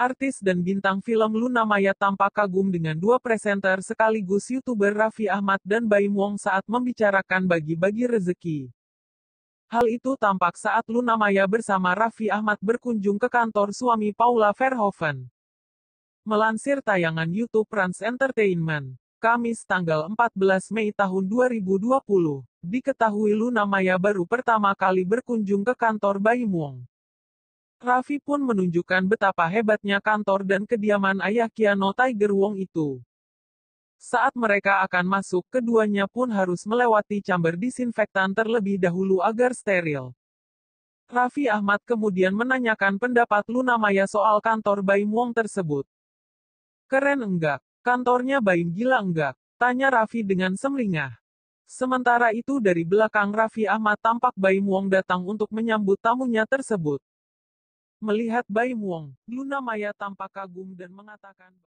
Artis dan bintang film Luna Maya tampak kagum dengan dua presenter sekaligus YouTuber Raffi Ahmad dan Baim Wong saat membicarakan bagi-bagi rezeki. Hal itu tampak saat Luna Maya bersama Raffi Ahmad berkunjung ke kantor suami Paula Verhoeven. Melansir tayangan YouTube Trans Entertainment, Kamis tanggal 14 Mei tahun 2020, diketahui Luna Maya baru pertama kali berkunjung ke kantor Baim Wong. Raffi pun menunjukkan betapa hebatnya kantor dan kediaman ayah Kiano Tiger Wong itu. Saat mereka akan masuk, keduanya pun harus melewati chamber disinfektan terlebih dahulu agar steril. Raffi Ahmad kemudian menanyakan pendapat Luna Maya soal kantor Baim Wong tersebut. Keren enggak? Kantornya Baim gila enggak? Tanya Raffi dengan semringah. Sementara itu dari belakang Raffi Ahmad tampak Baim Wong datang untuk menyambut tamunya tersebut. Melihat Bai Muong, Luna Maya tampak kagum dan mengatakan,